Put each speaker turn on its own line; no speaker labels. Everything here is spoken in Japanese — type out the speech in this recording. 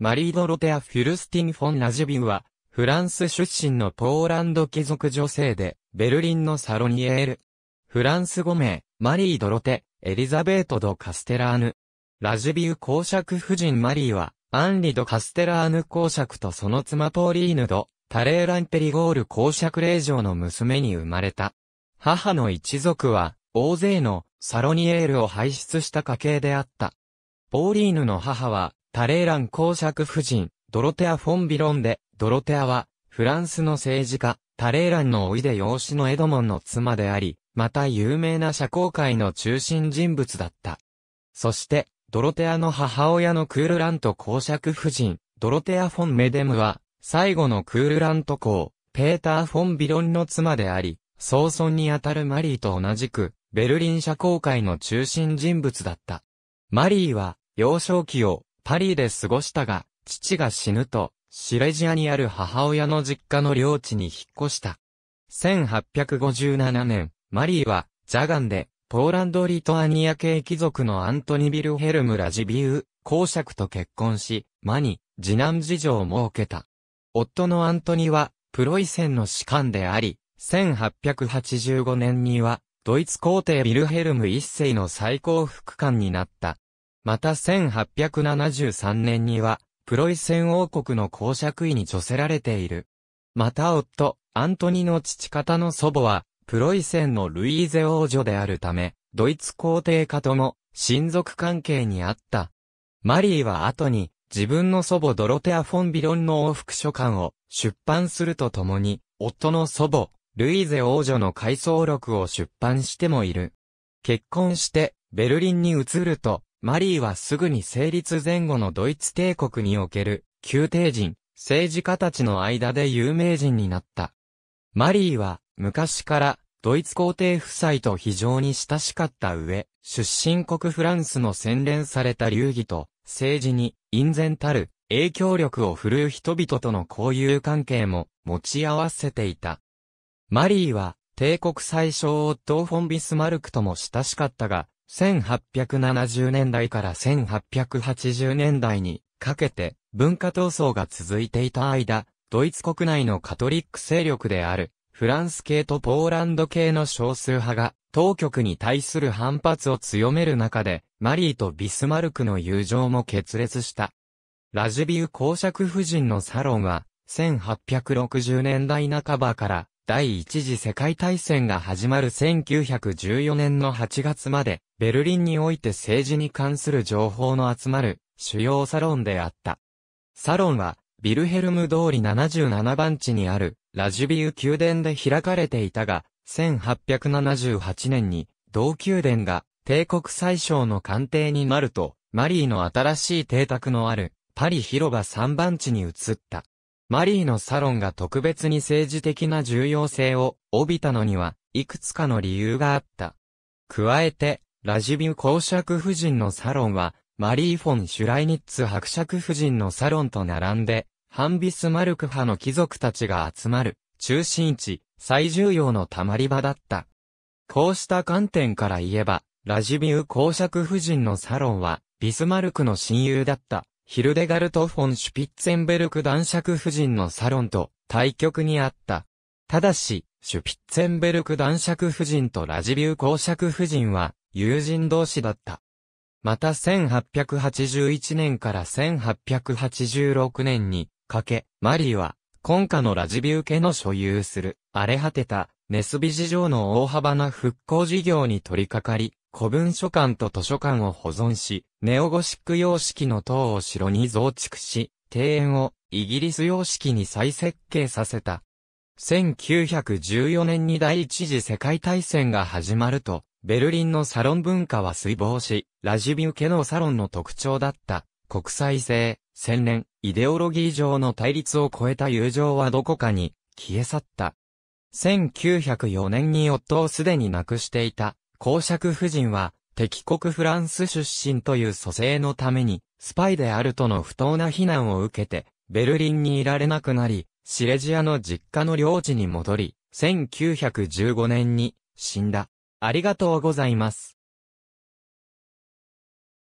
マリー・ドロテア・フュルスティン・フォン・ラジュビウは、フランス出身のポーランド貴族女性で、ベルリンのサロニエール。フランス語名、マリー・ドロテ、エリザベート・ド・カステラーヌ。ラジュビウ公爵夫人マリーは、アンリ・ド・カステラーヌ公爵とその妻ポーリーヌ・ド、タレーラン・ペリゴール公爵令嬢の娘に生まれた。母の一族は、大勢のサロニエールを輩出した家系であった。ポーリーヌの母は、タレーラン公爵夫人、ドロテア・フォン・ビロンで、ドロテアは、フランスの政治家、タレーランの老いで養子のエドモンの妻であり、また有名な社交界の中心人物だった。そして、ドロテアの母親のクールラント公爵夫人、ドロテア・フォン・メデムは、最後のクールラント公、ペーター・フォン・ビロンの妻であり、総尊にあたるマリーと同じく、ベルリン社交界の中心人物だった。マリーは、幼少期をパリで過ごしたが、父が死ぬと、シレジアにある母親の実家の領地に引っ越した。1857年、マリーは、ジャガンで、ポーランド・リトアニア系貴族のアントニ・ビルヘルム・ラジビウ、公爵と結婚し、マニ、次男事情を設けた。夫のアントニは、プロイセンの士官であり、1885年には、ドイツ皇帝ビルヘルム一世の最高副官になった。また1873年には、プロイセン王国の公爵位に処せられている。また夫、アントニの父方の祖母は、プロイセンのルイーゼ王女であるため、ドイツ皇帝家とも親族関係にあった。マリーは後に自分の祖母ドロテア・フォン・ビロンの往復書簡を出版するとともに、夫の祖母、ルイーゼ王女の回想録を出版してもいる。結婚してベルリンに移ると、マリーはすぐに成立前後のドイツ帝国における、宮廷人、政治家たちの間で有名人になった。マリーは、昔から、ドイツ皇帝夫妻と非常に親しかった上、出身国フランスの洗練された流儀と、政治に、隠然たる、影響力を振るう人々との交友関係も、持ち合わせていた。マリーは、帝国最小夫フォン・ビスマルクとも親しかったが、1870年代から1880年代にかけて文化闘争が続いていた間、ドイツ国内のカトリック勢力であるフランス系とポーランド系の少数派が当局に対する反発を強める中で、マリーとビスマルクの友情も決裂した。ラジビュー公爵夫人のサロンは、1860年代半ばから第一次世界大戦が始まる1914年の8月まで、ベルリンにおいて政治に関する情報の集まる主要サロンであった。サロンは、ビルヘルム通り77番地にあるラジュビウ宮殿で開かれていたが、1878年に同宮殿が帝国最小の官邸になると、マリーの新しい邸宅のあるパリ広場3番地に移った。マリーのサロンが特別に政治的な重要性を帯びたのには、いくつかの理由があった。加えて、ラジビュ公爵夫人のサロンは、マリー・フォン・シュライニッツ伯爵夫人のサロンと並んで、ハンビスマルク派の貴族たちが集まる、中心地、最重要の溜まり場だった。こうした観点から言えば、ラジビュ公爵夫人のサロンは、ビスマルクの親友だった。ヒルデガルト・フォン・シュピッツェンベルク男爵夫人のサロンと対局にあった。ただし、シュピッツェンベルク男爵夫人とラジビュー公爵夫人は友人同士だった。また1881年から1886年にかけ、マリーは今夏のラジビュー家の所有する荒れ果てたネスビ事情の大幅な復興事業に取り掛かり、古文書館と図書館を保存し、ネオゴシック様式の塔を城に増築し、庭園をイギリス様式に再設計させた。1914年に第一次世界大戦が始まると、ベルリンのサロン文化は衰亡し、ラジビュケのサロンの特徴だった、国際性、洗練、イデオロギー上の対立を超えた友情はどこかに消え去った。1904年に夫をすでに亡くしていた公爵夫人は、敵国フランス出身という蘇生のために、スパイであるとの不当な非難を受けて、ベルリンにいられなくなり、シレジアの実家の領地に戻り、1915年に死んだ。ありがとうございます。